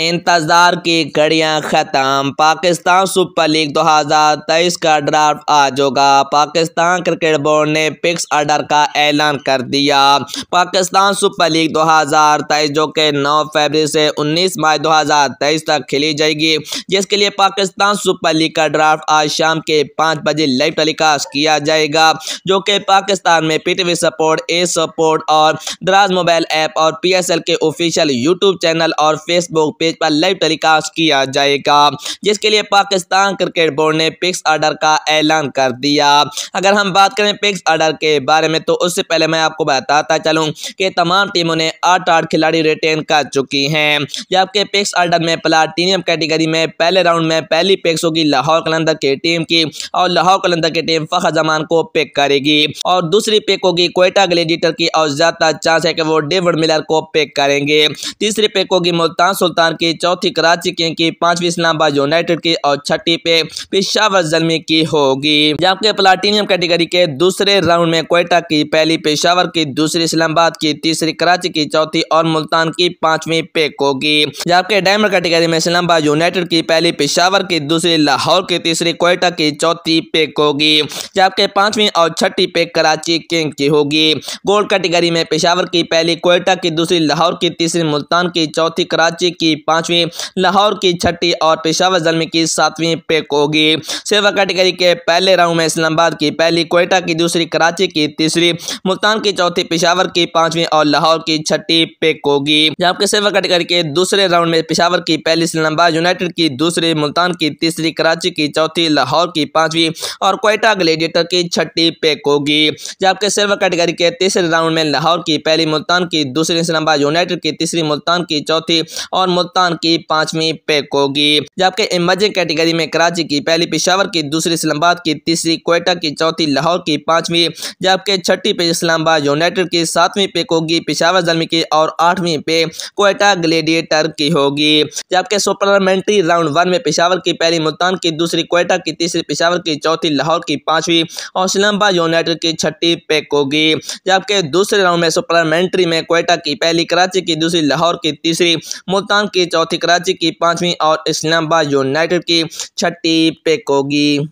इंतज़ार की घड़ियां ख़त्म पाकिस्तान सुपर लीग दो हज़ार तेईस का ड्राफ्ट आज होगा पाकिस्तान क्रिकेट बोर्ड ने पिक्स आर्डर का ऐलान कर दिया पाकिस्तान सुपर लीग दो हज़ार तेईस जो कि नौ फरवरी से उन्नीस मार्च दो हज़ार तेईस तक खेली जाएगी जिसके लिए पाकिस्तान सुपर लीग का ड्राफ्ट आज शाम के पाँच बजे लाइव टेलीकास्ट किया जाएगा जो कि पाकिस्तान में पी सपोर्ट ए सपोर्ट और दराज मोबाइल ऐप और पी एस एल के ऑफिशियल यूट्यूब चैनल और फेसबुक पे पेज पर लाइव टेलीकास्ट किया जाएगा जिसके लिए पाकिस्तान क्रिकेट बोर्ड ने पिक्स आर्डर का ऐलान कर दिया अगर हम बात करें पिक्स आर्डर के बारे में तो उससे पहले मैं आपको बताता चलूँ कि तमाम टीमों ने आठ आठ खिलाड़ी रिटेन कर चुकी हैं जबकि पिक्स आर्डर में प्लाटीनियम कैटेगरी में पहले राउंड में पहली पिक्स होगी लाहौर कलंदर की टीम की और लाहौर कलंदर की टीम फखर जमान को पिक करेगी और दूसरी पिक होगी कोयटा ग्लेडिटर की और ज़्यादा चांस है कि वो डेविड मिलर को पिक करेंगे तीसरी पिक होगी मुल्तान सुल्तान की चौथी कराची किंग की पांचवी इस्लामाबाद यूनाइटेड की और छठी पे पेशावर जलमी की होगी जबकि प्लाटीनियम कैटेगरी के दूसरे राउंड में कोयटा की पहली पेशावर की दूसरी इस्लामाबाद की तीसरी कराची की चौथी और मुल्तान की पांचवी पेक होगी जबकि डायमंड कैटेगरी में इस्लामाबाद यूनाइटेड की पहली पेशावर की दूसरी लाहौर की तीसरी कोयटा की चौथी पेक होगी जबकि पांचवी और छठी पेक कराची किंग की होगी गोल्ड कैटेगरी में पेशावर की पहली कोयटा की दूसरी लाहौर की तीसरी मुल्तान की चौथी कराची की पाँचवीं लाहौर की छठी और पेशावर जलमी की सातवीं पेक होगी सेवा कैटेगरी के पहले राउंड में इस्लामाबाद की पहली कोयटा की दूसरी कराची की तीसरी मुल्तान की चौथी पेशावर की पाँचवीं और लाहौर की छठी पेक होगी जबकि सेवा कैटेगरी के दूसरे राउंड में पेशावर की पहली इस्लामाबाद यूनाइटेड की दूसरी मुल्तान की तीसरी कराची की चौथी लाहौर की पाँचवीं और कोयटा ग्लेडिएटर की छठी पेक होगी जबकि सेवा कैटेगरी के तीसरे राउंड में लाहौर की पहली मुल्तान की दूसरी इस्लामाबाद यूनाइटेड की तीसरी मुल्तान की चौथी और मुल्तान कप्तान की पांचवी पैक होगी जबकि इमर्जिंग कैटेगरी में कराची की पहली पिशावर की दूसरी इस्लामाबाद की तीसरी कोयटा की चौथी लाहौर की पांचवी जबकि छठी पे इस्लामाबाद यूनाइटेड की सातवीं पे होगी पिशावर जलमी की और आठवीं पे कोयटा ग्लेडिएटर की होगी जबकि सुपरमेंट्री राउंड वन में पिशावर की पहली मुल्तान की दूसरी कोयटा की तीसरी पिशावर की चौथी लाहौर की पांचवी और इस्लामाबाद यूनाइटेड की छठी पैक होगी जबकि दूसरे राउंड में सुपरमेंट्री में कोयटा की पहली कराची की दूसरी लाहौर की तीसरी मुल्तान की की चौथी कराची की पांचवीं और इस्लामाबाद यूनाइटेड की छठी पिक होगी